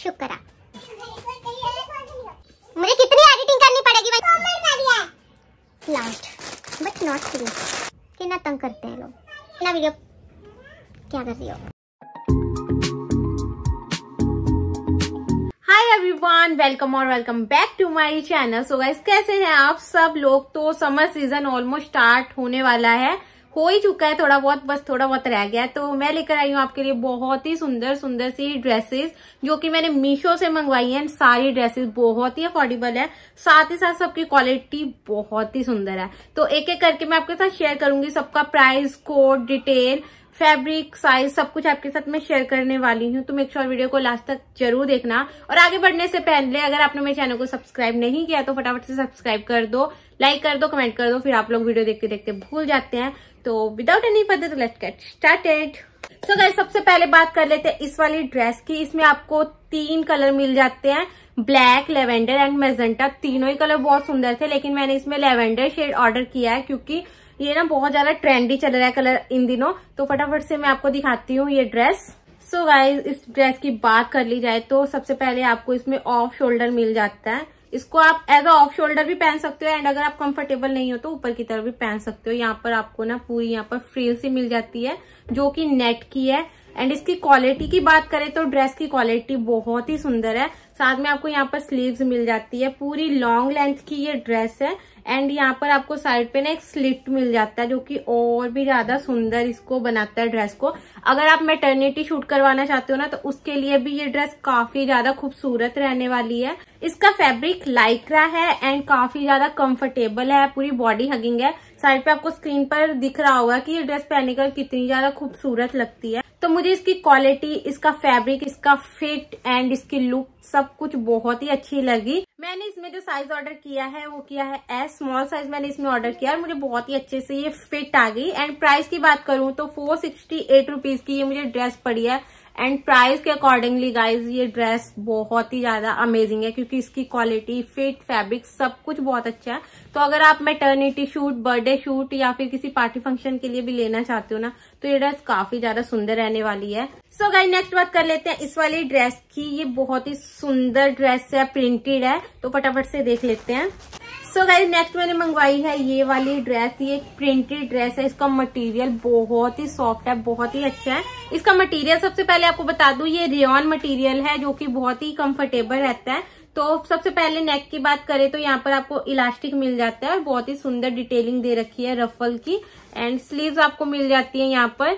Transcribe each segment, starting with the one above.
शुक्र मुझे कितनी एडिटिंग करनी पड़ेगी लास्ट बट नॉट फ्री कितना तंग करते हैं लोग कितना वीडियो क्या कर रही हो हाय एवरीवन वेलकम और welcome back to my channel so guys कैसे हैं आप सब लोग तो समर सीजन ऑलमोस्ट स्टार्ट होने वाला है हो ही चुका है थोड़ा बहुत बस थोड़ा बहुत रह गया है तो मैं लेकर आई हूँ आपके लिए बहुत ही सुंदर सुंदर सी ड्रेसेस जो कि मैंने मीशो से मंगवाई है सारी ड्रेसेस बहुत ही अफोर्डेबल है साथ ही साथ सबकी क्वालिटी बहुत ही सुंदर है तो एक एक करके मैं आपके साथ शेयर करूंगी सबका price code detail fabric size सब कुछ आपके साथ मैं शेयर करने वाली हूँ तो मेक श्योर वीडियो को लास्ट तक जरूर देखना और आगे बढ़ने से पहले अगर आपने मेरे चैनल को सब्सक्राइब नहीं किया तो फटाफट से सब्सक्राइब कर दो लाइक कर दो कमेंट कर दो फिर आप लोग वीडियो देखते देखते भूल जाते हैं तो without any further let's get started so so सबसे पहले बात कर लेते हैं इस वाली ड्रेस की इसमें आपको तीन कलर मिल जाते हैं ब्लैक लेवेंडर एंड मेजेंटा तीनों ही कलर बहुत सुंदर थे लेकिन मैंने इसमें लेवेंडर शेड ऑर्डर किया है क्योंकि ये ना बहुत ज्यादा ट्रेंडी चल रहा है कलर इन दिनों तो फटाफट से मैं आपको दिखाती हूँ ये ड्रेस सो so गाइज इस ड्रेस की बात कर ली जाए तो सबसे पहले आपको इसमें ऑफ शोल्डर मिल जाता है इसको आप एज अ ऑफ शोल्डर भी पहन सकते हो एंड अगर आप कंफर्टेबल नहीं हो तो ऊपर की तरफ भी पहन सकते हो यहाँ पर आपको ना पूरी यहाँ पर फ्रील सी मिल जाती है जो कि नेट की है एंड इसकी क्वालिटी की बात करें तो ड्रेस की क्वालिटी बहुत ही सुंदर है साथ में आपको यहाँ पर स्लीव्स मिल जाती है पूरी लॉन्ग लेंथ की ये ड्रेस है एंड यहाँ पर आपको साइड पे ना एक स्लिट मिल जाता है जो कि और भी ज्यादा सुंदर इसको बनाता है ड्रेस को अगर आप मेटर्निटी शूट करवाना चाहते हो ना तो उसके लिए भी ये ड्रेस काफी ज्यादा खूबसूरत रहने वाली है इसका फैब्रिक लाइक्रा है एंड काफी ज्यादा कंफर्टेबल है पूरी बॉडी हगिंग है साइड पे आपको स्क्रीन पर दिख रहा होगा कि ये ड्रेस पहने का कितनी ज्यादा खूबसूरत लगती है तो मुझे इसकी क्वालिटी इसका फैब्रिक इसका फिट एंड इसकी लुक सब कुछ बहुत ही अच्छी लगी मैंने इसमें जो साइज ऑर्डर किया है वो किया है एस स्मॉल साइज मैंने इसमें ऑर्डर किया और मुझे बहुत ही अच्छे से ये फिट आ गई एंड प्राइस की बात करूं तो फोर सिक्सटी एट रुपीज की ये मुझे ड्रेस पड़ी है एंड प्राइस के अकॉर्डिंगली गाइज ये ड्रेस बहुत ही ज्यादा अमेजिंग है क्योंकि इसकी क्वालिटी फिट फैब्रिक सब कुछ बहुत अच्छा है तो अगर आप मेटर्निटी शूट बर्थडे शूट या फिर किसी पार्टी फंक्शन के लिए भी लेना चाहते हो ना तो ये ड्रेस काफी ज्यादा सुंदर रहने वाली है सो गाइज नेक्स्ट बात कर लेते हैं इस वाली ड्रेस की ये बहुत ही सुंदर ड्रेस है प्रिंटेड है तो फटाफट से देख लेते हैं सो गाइज नेक्स्ट मैंने मंगवाई है ये वाली ड्रेस ये एक प्रिंटेड ड्रेस है इसका मटेरियल बहुत ही सॉफ्ट है बहुत ही अच्छा है इसका मटेरियल सबसे पहले आपको बता दू ये रियॉन मटेरियल है जो कि बहुत ही कंफर्टेबल रहता है तो सबसे पहले नेक की बात करें तो यहाँ पर आपको इलास्टिक मिल जाता है और बहुत ही सुंदर डिटेलिंग दे रखी है रफल की एंड स्लीव आपको मिल जाती है यहाँ पर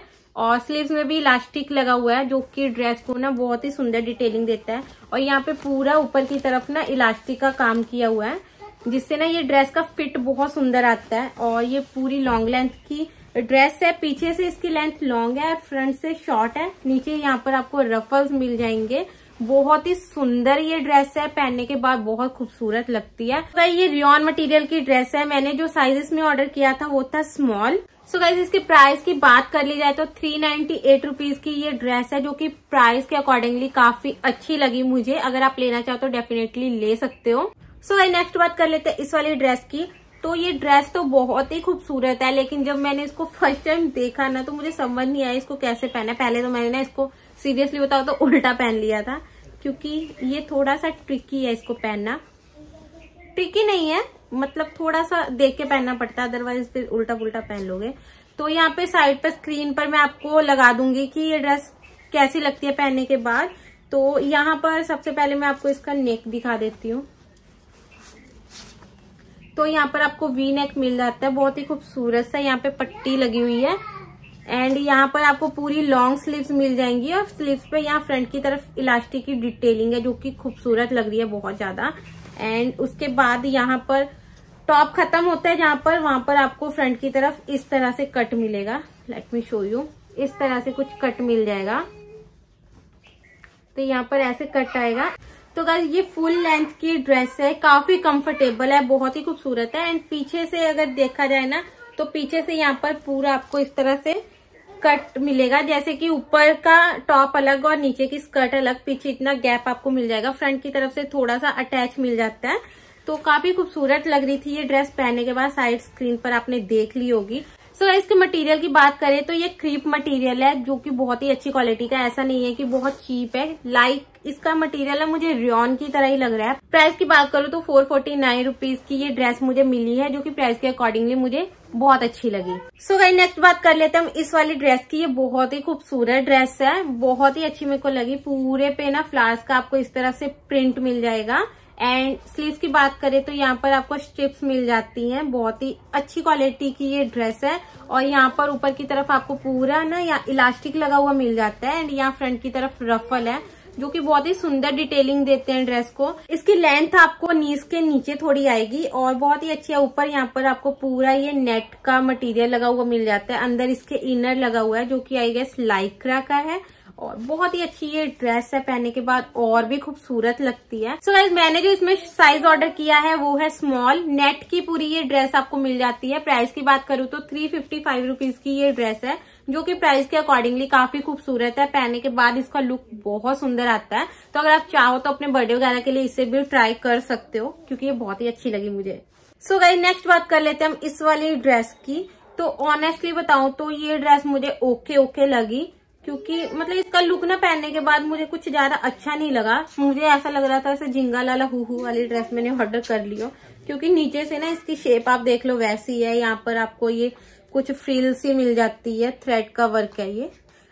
और स्लीव में भी इलास्टिक लगा हुआ है जो कि ड्रेस को ना बहुत ही सुंदर डिटेलिंग देता है और यहाँ पे पूरा ऊपर की तरफ ना इलास्टिक का काम किया हुआ है जिससे ना ये ड्रेस का फिट बहुत सुंदर आता है और ये पूरी लॉन्ग लेंथ की ड्रेस है पीछे से इसकी लेंथ लॉन्ग है और फ्रंट से शॉर्ट है नीचे यहाँ पर आपको रफल्स मिल जाएंगे बहुत ही सुंदर ये ड्रेस है पहनने के बाद बहुत खूबसूरत लगती है तो ये रियॉन मटेरियल की ड्रेस है मैंने जो साइजेस में ऑर्डर किया था वो था स्मॉल सो गाइज इसके प्राइस की बात कर ली जाए तो थ्री नाइन्टी एट रुपीज की ये ड्रेस है जो कि प्राइस के अकॉर्डिंगली काफी अच्छी लगी मुझे अगर आप लेना चाहो तो डेफिनेटली ले सकते हो सो भाई नेक्स्ट बात कर लेते हैं इस वाली ड्रेस की तो ये ड्रेस तो बहुत ही खूबसूरत है लेकिन जब मैंने इसको फर्स्ट टाइम देखा ना तो मुझे समझ नहीं आया इसको कैसे पहना पहले तो मैंने ना इसको सीरियसली बताओ तो उल्टा पहन लिया था क्योंकि ये थोड़ा सा ट्रिकी है इसको पहनना ट्रिकी नहीं है मतलब थोड़ा सा देख के पहनना पड़ता है अदरवाइज फिर उल्टा पुलटा पहन लोगे तो यहाँ पे साइड पर स्क्रीन पर मैं आपको लगा दूंगी कि ये ड्रेस कैसी लगती है पहनने के बाद तो यहाँ पर सबसे पहले मैं आपको इसका नेक दिखा देती हूँ तो यहाँ पर आपको वी नेक मिल जाता है बहुत ही खूबसूरत सा यहाँ पे पट्टी लगी हुई है एंड यहाँ पर आपको पूरी लॉन्ग स्लीव्स मिल जाएंगी और स्लीव्स पे यहाँ फ्रंट की तरफ इलास्टिक की डिटेलिंग है जो कि खूबसूरत लग रही है बहुत ज्यादा एंड उसके बाद यहाँ पर टॉप खत्म होता है जहाँ पर वहां पर आपको फ्रंट की तरफ इस तरह से कट मिलेगा लेट मी शो यू इस तरह से कुछ कट मिल जाएगा तो यहाँ पर ऐसे कट आएगा तो गाइज ये फुल लेंथ की ड्रेस है काफी कंफर्टेबल है बहुत ही खूबसूरत है एंड पीछे से अगर देखा जाए ना तो पीछे से यहाँ पर पूरा आपको इस तरह से कट मिलेगा जैसे कि ऊपर का टॉप अलग और नीचे की स्कर्ट अलग पीछे इतना गैप आपको मिल जाएगा फ्रंट की तरफ से थोड़ा सा अटैच मिल जाता है तो काफी खूबसूरत लग रही थी ये ड्रेस पहनने के बाद साइड स्क्रीन पर आपने देख ली होगी सो तो so, इसके मटेरियल की बात करें तो ये क्रीप मटेरियल है जो कि बहुत ही अच्छी क्वालिटी का ऐसा नहीं है कि बहुत चीप है लाइक इसका मटेरियल है मुझे रियोन की तरह ही लग रहा है प्राइस की बात करूँ तो फोर फोर्टी नाइन की ये ड्रेस मुझे मिली है जो कि प्राइस के अकॉर्डिंगली मुझे बहुत अच्छी लगी सो गई नेक्स्ट बात कर लेते हैं हम इस वाली ड्रेस की ये बहुत ही खूबसूरत ड्रेस है बहुत ही अच्छी मेरे को लगी पूरे पे ना फ्लावर्स का आपको इस तरह से प्रिंट मिल जाएगा एंड स्लीव की बात करें तो यहाँ पर आपको स्ट्रिप्स मिल जाती हैं बहुत ही अच्छी क्वालिटी की ये ड्रेस है और यहाँ पर ऊपर की तरफ आपको पूरा ना यहाँ इलास्टिक लगा हुआ मिल जाता है एंड यहाँ फ्रंट की तरफ रफल है जो कि बहुत ही सुंदर डिटेलिंग देते हैं ड्रेस को इसकी लेंथ आपको नीस के नीचे थोड़ी आएगी और बहुत ही अच्छी है ऊपर यहाँ पर आपको पूरा ये नेट का मटेरियल लगा हुआ मिल जाता है अंदर इसके इनर लगा हुआ है जो कि आई गेस लाइक्रा का है और बहुत ही अच्छी ये ड्रेस है पहनने के बाद और भी खूबसूरत लगती है सो so गाइज मैंने जो इसमें साइज ऑर्डर किया है वो है स्मॉल नेट की पूरी ये ड्रेस आपको मिल जाती है प्राइस की बात करूँ तो थ्री फिफ्टी फाइव रूपीज की ये ड्रेस है जो कि प्राइस के अकॉर्डिंगली काफी खूबसूरत है पहनने के बाद इसका लुक बहुत सुंदर आता है तो अगर आप चाहो तो अपने बर्थडे वगैरह के लिए इसे भी ट्राई कर सकते हो क्योंकि ये बहुत ही अच्छी लगी मुझे सो so गाइज नेक्स्ट बात कर लेते हैं हम इस वाली ड्रेस की तो ऑनेस्टली बताऊं तो ये ड्रेस मुझे ओके ओके लगी क्योंकि मतलब इसका लुक ना पहनने के बाद मुझे कुछ ज्यादा अच्छा नहीं लगा मुझे ऐसा लग रहा था ऐसे झिंगा लाला हु वाली ड्रेस मैंने ऑर्डर कर लियो क्योंकि नीचे से ना इसकी शेप आप देख लो वैसी है यहाँ पर आपको ये कुछ फ्रिल सी मिल जाती है थ्रेड का वर्क है ये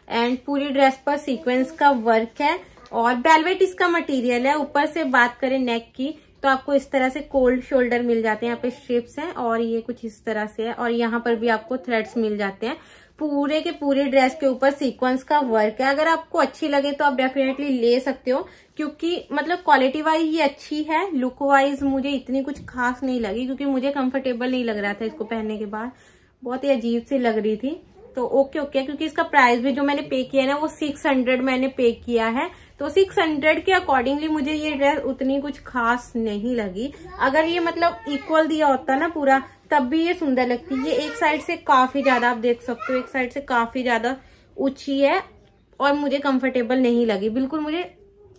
एंड पूरी ड्रेस पर सीक्वेंस का वर्क है और बेलवेट इसका मटेरियल है ऊपर से बात करें नेक की तो आपको इस तरह से कोल्ड शोल्डर मिल जाते हैं यहाँ पे शेप्स हैं और ये कुछ इस तरह से है और यहाँ पर भी आपको थ्रेड्स मिल जाते हैं पूरे के पूरे ड्रेस के ऊपर सीक्वेंस का वर्क है अगर आपको अच्छी लगे तो आप डेफिनेटली ले सकते हो क्योंकि मतलब क्वालिटी वाइज ये अच्छी है लुक वाइज मुझे इतनी कुछ खास नहीं लगी क्योंकि मुझे कंफर्टेबल नहीं लग रहा था इसको पहनने के बाद बहुत ही अजीब सी लग रही थी तो ओके ओके क्योंकि इसका प्राइस भी जो मैंने पे किया है ना वो सिक्स हंड्रेड मैंने पे किया है तो सिक्स हंड्रेड के अकॉर्डिंगली मुझे ये ड्रेस उतनी कुछ खास नहीं लगी अगर ये मतलब इक्वल दिया होता ना पूरा तब भी ये सुंदर लगती ये एक साइड से काफी ज्यादा आप देख सकते हो एक साइड से काफी ज्यादा ऊंची है और मुझे कंफर्टेबल नहीं लगी बिल्कुल मुझे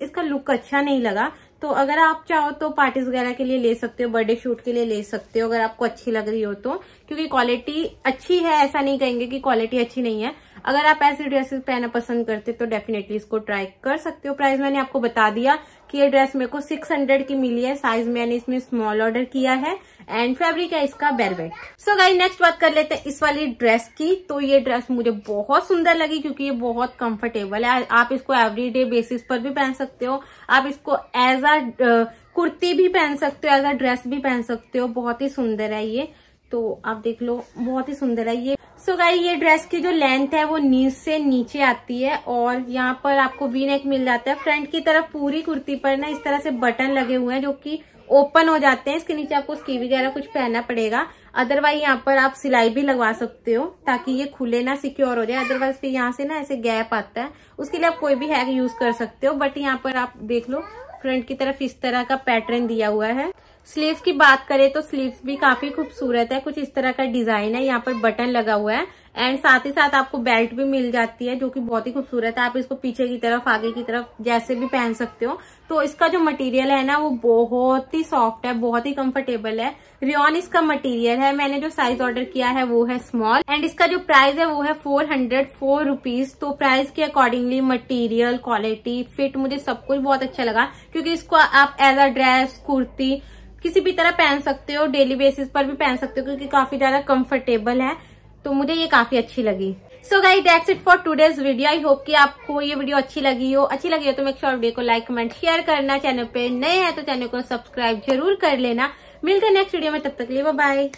इसका लुक अच्छा नहीं लगा तो अगर आप चाहो तो पार्टीज वगैरह के लिए ले सकते हो बर्थडे शूट के लिए ले सकते हो अगर आपको अच्छी लग रही हो तो क्योंकि क्वालिटी अच्छी है ऐसा नहीं कहेंगे कि क्वालिटी अच्छी नहीं है अगर आप ऐसे ड्रेसेस पहनना पसंद करते तो डेफिनेटली इसको ट्राई कर सकते हो प्राइस मैंने आपको बता दिया कि ये ड्रेस मेरे को 600 की मिली है साइज मैंने इसमें स्मॉल ऑर्डर किया है एंड फैब्रिक है इसका बेलवेट सो गाई नेक्स्ट बात कर लेते हैं इस वाली ड्रेस की तो ये ड्रेस मुझे बहुत सुंदर लगी क्योंकि ये बहुत कंफर्टेबल है आप इसको एवरीडे बेसिस पर भी पहन सकते हो आप इसको एज अ कुर्ती भी पहन सकते हो एज अ ड्रेस भी पहन सकते हो बहुत ही सुंदर है ये तो आप देख लो बहुत ही सुंदर है ये सो so गाई ये ड्रेस की जो लेंथ है वो नीज से नीचे आती है और यहाँ पर आपको वी नेक मिल जाता है फ्रंट की तरफ पूरी कुर्ती पर ना इस तरह से बटन लगे हुए हैं जो कि ओपन हो जाते हैं इसके नीचे आपको स्की वगैरह कुछ पहनना पड़ेगा अदरवाइज यहाँ पर आप सिलाई भी लगवा सकते हो ताकि ये खुले ना सिक्योर हो जाए अदरवाइज फिर यहाँ से ना ऐसे गैप आता है उसके लिए आप कोई भी हैक यूज कर सकते हो बट यहाँ पर आप देख लो फ्रंट की तरफ इस तरह का पैटर्न दिया हुआ है स्लीव्स की बात करें तो स्लीव भी काफी खूबसूरत है कुछ इस तरह का डिजाइन है यहाँ पर बटन लगा हुआ है एंड साथ ही साथ आपको बेल्ट भी मिल जाती है जो कि बहुत ही खूबसूरत है आप इसको पीछे की तरफ आगे की तरफ जैसे भी पहन सकते हो तो इसका जो मटेरियल है ना वो बहुत ही सॉफ्ट है बहुत ही कंफर्टेबल है रियोन इसका मटेरियल है मैंने जो साइज ऑर्डर किया है वो है स्मॉल एंड इसका जो प्राइस है वो है फोर हंड्रेड फोर तो प्राइस के अकॉर्डिंगली मटीरियल क्वालिटी फिट मुझे सब कुछ बहुत अच्छा लगा क्योंकि इसको आप एज अ ड्रेस कुर्ती किसी भी तरह पहन सकते हो डेली बेसिस पर भी पहन सकते हो क्योंकि काफी ज्यादा कंफर्टेबल है तो मुझे ये काफी अच्छी लगी so guys that's it for today's video I hope कि आपको ये वीडियो अच्छी लगी हो अच्छी लगी हो तो मेक श्योर वीडियो को लाइक कमेंट शेयर करना चैनल पे नए हैं तो चैनल को सब्सक्राइब जरूर कर लेना मिलकर नेक्स्ट वीडियो में तब तक लिए बाय